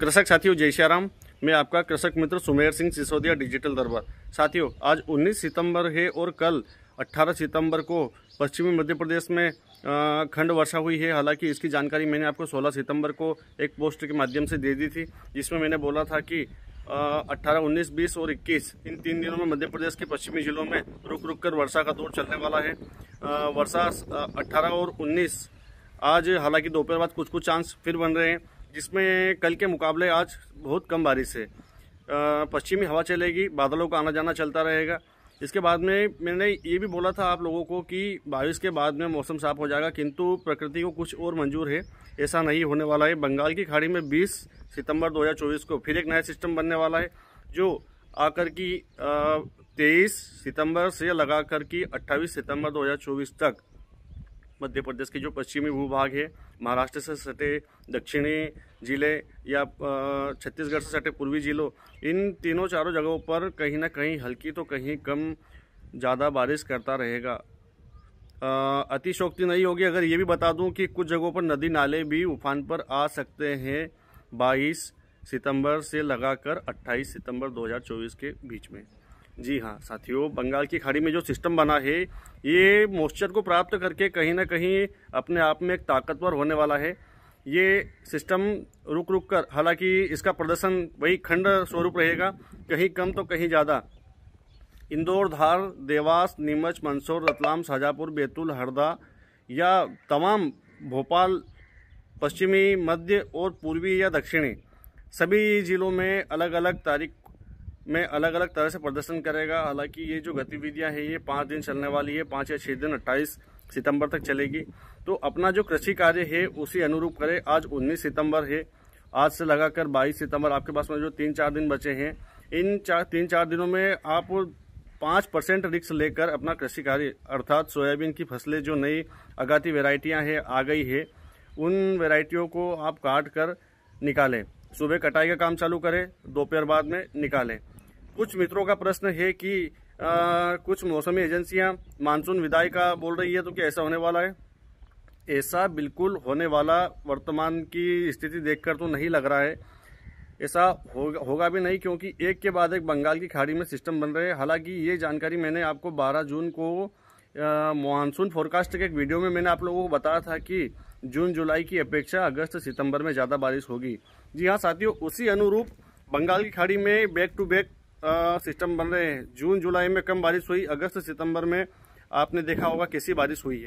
कृषक साथियों जय श्याराम मैं आपका कृषक मित्र सुमेर सिंह सिसोदिया डिजिटल दरबार साथियों आज 19 सितंबर है और कल 18 सितंबर को पश्चिमी मध्य प्रदेश में खंड वर्षा हुई है हालांकि इसकी जानकारी मैंने आपको 16 सितंबर को एक पोस्ट के माध्यम से दे दी थी जिसमें मैंने बोला था कि अट्ठारह उन्नीस बीस और इक्कीस इन तीन दिनों में मध्य प्रदेश के पश्चिमी जिलों में रुक रुक कर वर्षा का दौर चलने वाला है वर्षा अट्ठारह और उन्नीस आज हालांकि दोपहर बाद कुछ कुछ चांस फिर बन रहे हैं जिसमें कल के मुकाबले आज बहुत कम बारिश है पश्चिमी हवा चलेगी बादलों का आना जाना चलता रहेगा इसके बाद में मैंने ये भी बोला था आप लोगों को कि बारिश के बाद में मौसम साफ हो जाएगा किंतु प्रकृति को कुछ और मंजूर है ऐसा नहीं होने वाला है बंगाल की खाड़ी में 20 सितंबर 2024 को फिर एक नया सिस्टम बनने वाला है जो आकर की तेईस सितंबर से लगा कर की 28 सितंबर 2024 तक मध्य प्रदेश के जो पश्चिमी भूभाग है महाराष्ट्र से सटे दक्षिणी जिले या छत्तीसगढ़ से सटे पूर्वी जिलों इन तीनों चारों जगहों पर कहीं ना कहीं हल्की तो कहीं कम ज़्यादा बारिश करता रहेगा अतिशोक्ति नहीं होगी अगर ये भी बता दूं कि कुछ जगहों पर नदी नाले भी उफान पर आ सकते हैं बाईस सितंबर से लगाकर अट्ठाईस सितंबर दो के बीच में जी हाँ साथियों बंगाल की खाड़ी में जो सिस्टम बना है ये मॉइस्चर को प्राप्त करके कहीं ना कहीं अपने आप में एक ताकतवर होने वाला है ये सिस्टम रुक रुक कर हालांकि इसका प्रदर्शन वही खंड स्वरूप रहेगा कहीं कम तो कहीं ज़्यादा इंदौर धार देवास नीमच मंदसौर रतलाम शाहजहाँपुर बैतूल हरदा या तमाम भोपाल पश्चिमी मध्य और पूर्वी या दक्षिणी सभी ज़िलों में अलग अलग तारीख में अलग अलग तरह से प्रदर्शन करेगा हालांकि ये जो गतिविधियां हैं ये पाँच दिन चलने वाली है पाँच या छः दिन अट्ठाईस सितंबर तक चलेगी तो अपना जो कृषि कार्य है उसी अनुरूप करें आज 19 सितंबर है आज से लगाकर 22 सितंबर आपके पास में जो तीन चार दिन बचे हैं इन चार तीन चार दिनों में आप पाँच परसेंट रिक्स लेकर अपना कृषि कार्य अर्थात सोयाबीन की फसलें जो नई अगाती वेराइटियाँ हैं आ गई है उन वेराइटियों को आप काट कर निकालें सुबह कटाई का काम चालू करें दोपहर बाद में निकालें कुछ मित्रों का प्रश्न है कि आ, कुछ मौसमी एजेंसियां मानसून विदाई का बोल रही है तो क्या ऐसा होने वाला है ऐसा बिल्कुल होने वाला वर्तमान की स्थिति देखकर तो नहीं लग रहा है ऐसा होगा होगा भी नहीं क्योंकि एक के बाद एक बंगाल की खाड़ी में सिस्टम बन रहे हैं हालांकि ये जानकारी मैंने आपको 12 जून को मानसून फोरकास्ट के एक वीडियो में मैंने आप लोगों को बताया था कि जून जुलाई की अपेक्षा अगस्त सितंबर में ज़्यादा बारिश होगी जी हाँ साथियों उसी अनुरूप बंगाल की खाड़ी में बैक टू बैक सिस्टम बन रहे हैं जून जुलाई में कम बारिश हुई अगस्त सितंबर में आपने देखा होगा कैसी बारिश हुई है